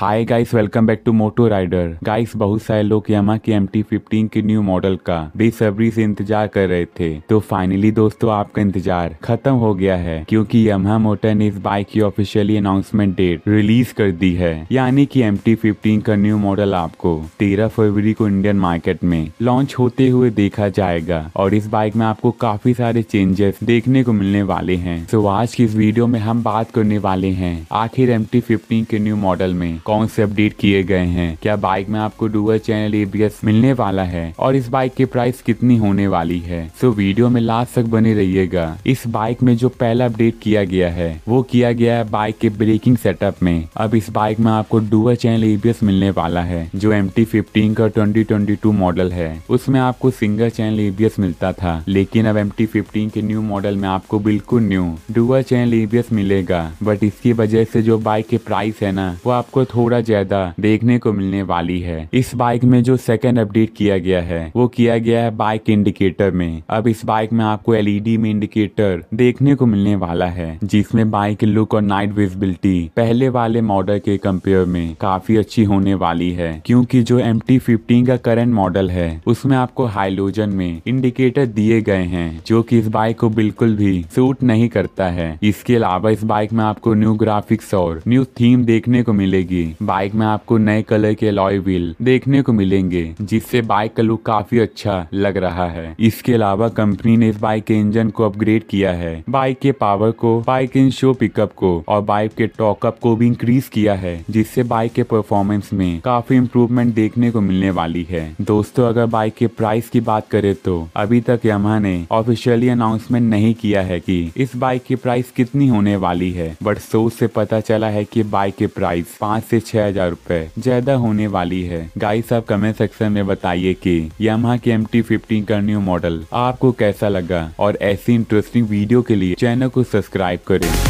hi guys welcome back to moto rider guys बहुत सारे लोग यमा की एम टी फिफ्टीन के न्यू मॉडल का बेसब्री से इंतजार कर रहे थे तो फाइनली दोस्तों आपका इंतजार खत्म हो गया है क्योंकि यमा मोटर ने इस बाइक की ऑफिशियली अनाउंसमेंट डेट रिलीज कर दी है यानी कि एम टी फिफ्टीन का न्यू मॉडल आपको तेरह फरवरी को इंडियन मार्केट में लॉन्च होते हुए देखा जाएगा और इस बाइक में आपको काफी सारे चेंजेस देखने को मिलने वाले हैं तो आज की इस वीडियो में हम बात करने वाले हैं आखिर एम टी फिफ्टीन के न्यू मॉडल में कौन से अपडेट किए गए हैं क्या बाइक में आपको डुअल चैनल एबीएस मिलने वाला है और इस बाइक की प्राइस कितनी होने वाली है सो वीडियो में लास्ट तक बने रहिएगा इस बाइक में जो पहला अपडेट किया गया है वो किया गया है बाइक के ब्रेकिंग सेटअप में अब इस बाइक में आपको डुअल चैनल एबीएस मिलने वाला है जो एम का टू मॉडल है उसमें आपको सिंगल चैनल एबीएस मिलता था लेकिन अब एम के न्यू मॉडल में आपको बिल्कुल न्यू डुअल चैनल एबीएस मिलेगा बट इसकी वजह से जो बाइक के प्राइस है ना वो आपको थोड़ा ज्यादा देखने को मिलने वाली है इस बाइक में जो सेकेंड अपडेट किया गया है वो किया गया है बाइक इंडिकेटर में अब इस बाइक में आपको एलईडी e में इंडिकेटर देखने को मिलने वाला है जिसमें बाइक लुक और नाइट विजिबिलिटी पहले वाले मॉडल के कंपेयर में काफी अच्छी होने वाली है क्योंकि जो एम टी का करंट मॉडल है उसमें आपको हाइलोजन में इंडिकेटर दिए गए हैं जो कि इस बाइक को बिल्कुल भी सूट नहीं करता है इसके अलावा इस बाइक में आपको न्यू ग्राफिक्स और न्यू थीम देखने को मिलेगी बाइक में आपको नए कलर के लॉय व्हील देखने को मिलेंगे जिससे बाइक का लुक काफी अच्छा लग रहा है इसके अलावा कंपनी ने इस बाइक के इंजन को अपग्रेड किया है बाइक के पावर को बाइक इन शो पिकअप को और बाइक के टॉकअप को भी इंक्रीज किया है जिससे बाइक के परफॉर्मेंस में काफी इम्प्रूवमेंट देखने को मिलने वाली है दोस्तों अगर बाइक के प्राइस की बात करें तो अभी तक यमा ने ऑफिशियली अनाउंसमेंट नहीं किया है कि इस बाइक की प्राइस कितनी होने वाली है बट सोच से पता चला है कि बाइक के प्राइस पाँच से छह हजार रूपए ज्यादा होने वाली है गाइस आप कमेंट सेक्शन में बताइए कि यामा के एम टी फिफ्टीन का न्यू मॉडल आपको कैसा लगा और ऐसी इंटरेस्टिंग वीडियो के लिए चैनल को सब्सक्राइब करें